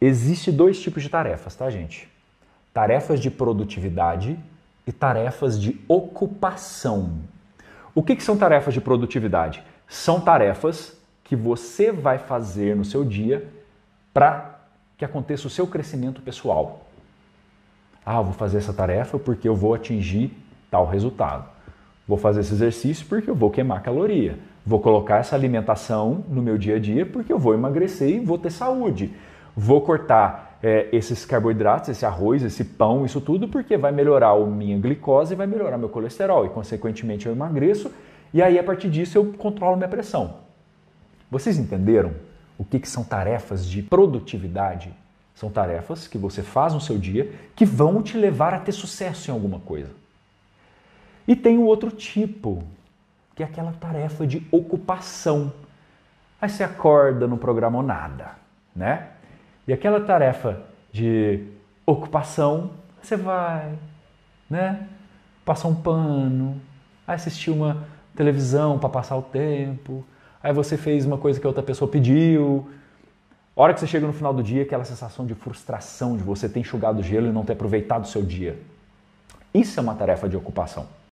Existem dois tipos de tarefas, tá, gente? Tarefas de produtividade e tarefas de ocupação. O que, que são tarefas de produtividade? São tarefas que você vai fazer no seu dia para que aconteça o seu crescimento pessoal. Ah, vou fazer essa tarefa porque eu vou atingir tal resultado. Vou fazer esse exercício porque eu vou queimar caloria. Vou colocar essa alimentação no meu dia a dia porque eu vou emagrecer e vou ter saúde vou cortar é, esses carboidratos, esse arroz, esse pão, isso tudo, porque vai melhorar a minha glicose e vai melhorar meu colesterol e, consequentemente, eu emagreço e aí, a partir disso, eu controlo minha pressão. Vocês entenderam o que, que são tarefas de produtividade? São tarefas que você faz no seu dia que vão te levar a ter sucesso em alguma coisa. E tem o um outro tipo, que é aquela tarefa de ocupação. Aí você acorda, não programou nada, né? E aquela tarefa de ocupação, você vai, né? Passar um pano, assistir uma televisão para passar o tempo, aí você fez uma coisa que a outra pessoa pediu. A hora que você chega no final do dia, aquela sensação de frustração de você ter enxugado o gelo e não ter aproveitado o seu dia. Isso é uma tarefa de ocupação.